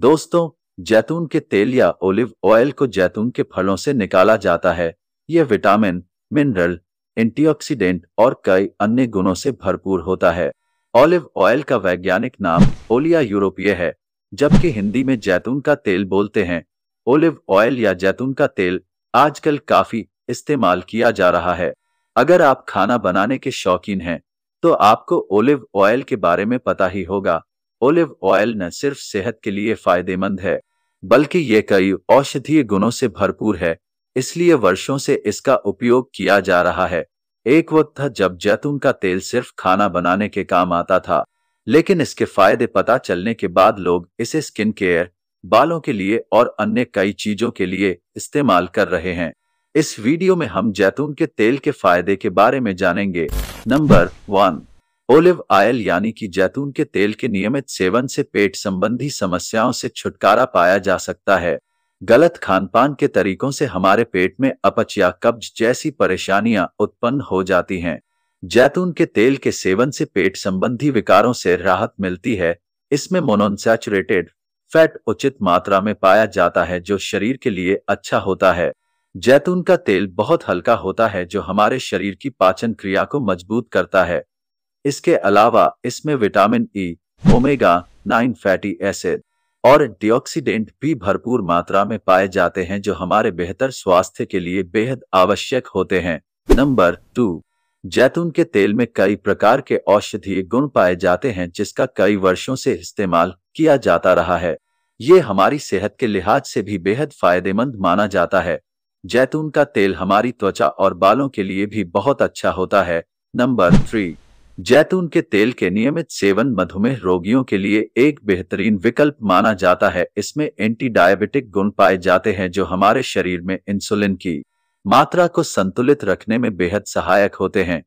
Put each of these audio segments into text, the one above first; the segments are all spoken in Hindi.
दोस्तों जैतून के तेल या ओलिव ऑयल को जैतून के फलों से निकाला जाता है यह विटामिन मिनरल एंटीऑक्सीडेंट और कई अन्य गुणों से भरपूर होता है ऑलिव ऑयल का वैज्ञानिक नाम ओलिया यूरोपीय है जबकि हिंदी में जैतून का तेल बोलते हैं ओलिव ऑयल या जैतून का तेल आजकल काफी इस्तेमाल किया जा रहा है अगर आप खाना बनाने के शौकीन हैं तो आपको ओलिव ऑयल के बारे में पता ही होगा ओलिव ऑयल न सिर्फ सेहत के लिए फायदेमंद है बल्कि ये कई औषधीय गुणों से भरपूर है इसलिए वर्षों से इसका उपयोग किया जा रहा है एक वक्त था जब जैतून का तेल सिर्फ खाना बनाने के काम आता था लेकिन इसके फायदे पता चलने के बाद लोग इसे स्किन केयर बालों के लिए और अन्य कई चीजों के लिए इस्तेमाल कर रहे हैं इस वीडियो में हम जैतून के तेल के फायदे के बारे में जानेंगे नंबर वन ओलिव ऑयल यानी कि जैतून के तेल के नियमित सेवन से पेट संबंधी समस्याओं से छुटकारा पाया जा सकता है गलत खानपान के तरीकों से हमारे पेट में अपच या कब्ज जैसी परेशानियां उत्पन्न हो जाती हैं जैतून के तेल के सेवन से पेट संबंधी विकारों से राहत मिलती है इसमें मोनोनसेचुरेटेड फैट उचित मात्रा में पाया जाता है जो शरीर के लिए अच्छा होता है जैतून का तेल बहुत हल्का होता है जो हमारे शरीर की पाचन क्रिया को मजबूत करता है इसके अलावा इसमें vitamin E e, omega nine fatty acid और डिऑक्सीडेंट भी भरपूर मात्रा में पाए जाते हैं जो हमारे बेहतर स्वास्थ्य के लिए बेहद आवश्यक होते हैं नंबर टू जैतून के तेल में कई प्रकार के औषधीय गुण पाए जाते हैं जिसका कई वर्षों से इस्तेमाल किया जाता रहा है ये हमारी सेहत के लिहाज से भी बेहद फायदेमंद माना जाता है जैतून का तेल हमारी त्वचा और बालों के लिए भी बहुत अच्छा होता है नंबर थ्री जैतून के तेल के नियमित सेवन मधुमेह रोगियों के लिए एक बेहतरीन विकल्प माना जाता है इसमें एंटी डायबिटिक गुण पाए जाते हैं जो हमारे शरीर में इंसुलिन की मात्रा को संतुलित रखने में बेहद सहायक होते हैं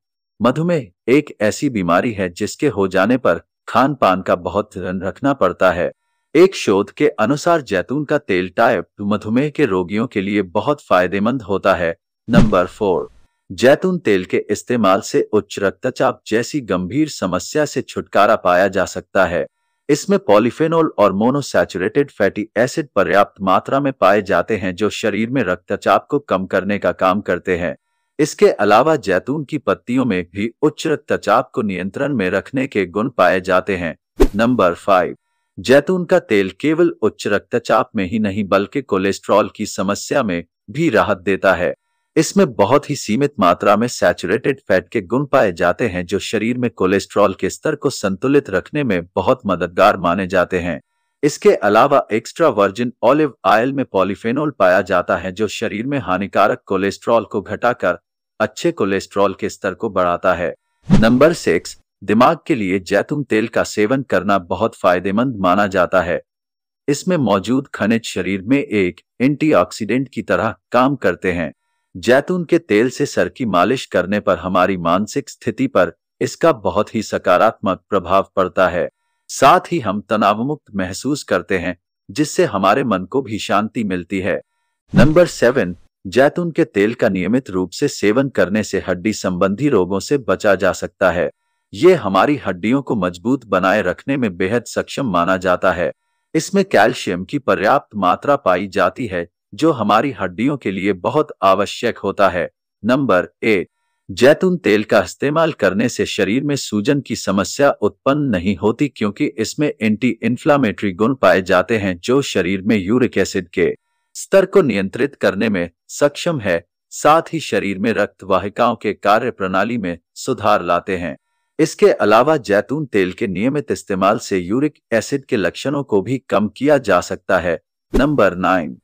मधुमेह एक ऐसी बीमारी है जिसके हो जाने पर खान पान का बहुत ध्यान रखना पड़ता है एक शोध के अनुसार जैतून का तेल टाइप मधुमेह के रोगियों के लिए बहुत फायदेमंद होता है नंबर फोर जैतून तेल के इस्तेमाल से उच्च रक्तचाप जैसी गंभीर समस्या से छुटकारा पाया जा सकता है इसमें पॉलीफेनोल और मोनोसैचुरेटेड फैटी एसिड पर्याप्त मात्रा में पाए जाते हैं जो शरीर में रक्तचाप को कम करने का काम करते हैं इसके अलावा जैतून की पत्तियों में भी उच्च रक्तचाप को नियंत्रण में रखने के गुण पाए जाते हैं नंबर फाइव जैतून का तेल केवल उच्च रक्तचाप में ही नहीं बल्कि कोलेस्ट्रॉल की समस्या में भी राहत देता है इसमें बहुत ही सीमित मात्रा में सैचुरेटेड फैट के गुण पाए जाते हैं जो शरीर में कोलेस्ट्रॉल के स्तर को संतुलित रखने में बहुत मददगार माने जाते हैं इसके अलावा एक्स्ट्रा वर्जिन ऑलिव ऑयल में पॉलीफेनोल पाया जाता है जो शरीर में हानिकारक कोलेस्ट्रॉल को घटाकर अच्छे कोलेस्ट्रॉल के स्तर को बढ़ाता है नंबर सिक्स दिमाग के लिए जैतून तेल का सेवन करना बहुत फायदेमंद माना जाता है इसमें मौजूद खनिज शरीर में एक एंटीऑक्सीडेंट की तरह काम करते हैं जैतून के तेल से सर की मालिश करने पर हमारी मानसिक स्थिति पर इसका बहुत ही सकारात्मक प्रभाव पड़ता है साथ ही हम तनाव मुक्त महसूस करते हैं जिससे हमारे मन को भी शांति मिलती है नंबर सेवन जैतून के तेल का नियमित रूप से सेवन करने से हड्डी संबंधी रोगों से बचा जा सकता है ये हमारी हड्डियों को मजबूत बनाए रखने में बेहद सक्षम माना जाता है इसमें कैल्शियम की पर्याप्त मात्रा पाई जाती है जो हमारी हड्डियों के लिए बहुत आवश्यक होता है नंबर एट जैतून तेल का इस्तेमाल करने से शरीर में सूजन की समस्या उत्पन्न नहीं होती क्योंकि इसमें एंटी इन्फ्लामेटरी गुण पाए जाते हैं जो शरीर में यूरिक एसिड के स्तर को नियंत्रित करने में सक्षम है साथ ही शरीर में रक्त वाहिकाओं के कार्य प्रणाली में सुधार लाते हैं इसके अलावा जैतून तेल के नियमित इस्तेमाल से यूरिक एसिड के लक्षणों को भी कम किया जा सकता है नंबर नाइन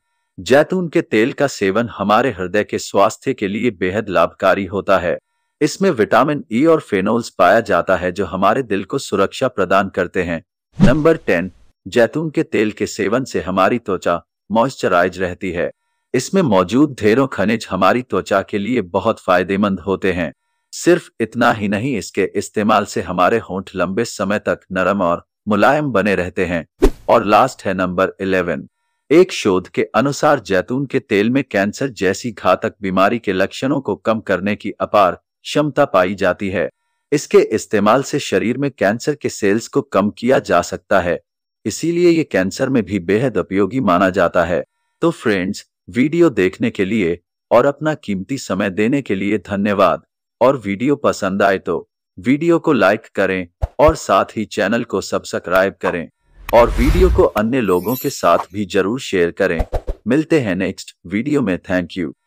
जैतून के तेल का सेवन हमारे हृदय के स्वास्थ्य के लिए बेहद लाभकारी होता है इसमें विटामिन ई e और फेनोल्स पाया जाता है जो हमारे दिल को सुरक्षा प्रदान करते हैं नंबर टेन जैतून के तेल के सेवन से हमारी त्वचा मॉइस्चराइज रहती है इसमें मौजूद ढेरों खनिज हमारी त्वचा के लिए बहुत फायदेमंद होते हैं सिर्फ इतना ही नहीं इसके इस्तेमाल से हमारे होंठ लंबे समय तक नरम और मुलायम बने रहते हैं और लास्ट है नंबर इलेवन एक शोध के अनुसार जैतून के तेल में कैंसर जैसी घातक बीमारी के लक्षणों को कम करने की अपार क्षमता पाई जाती है इसके इस्तेमाल से शरीर में कैंसर के सेल्स को कम किया जा सकता है इसीलिए ये कैंसर में भी बेहद उपयोगी माना जाता है तो फ्रेंड्स वीडियो देखने के लिए और अपना कीमती समय देने के लिए धन्यवाद और वीडियो पसंद आए तो वीडियो को लाइक करें और साथ ही चैनल को सब्सक्राइब करें और वीडियो को अन्य लोगों के साथ भी जरूर शेयर करें मिलते हैं नेक्स्ट वीडियो में थैंक यू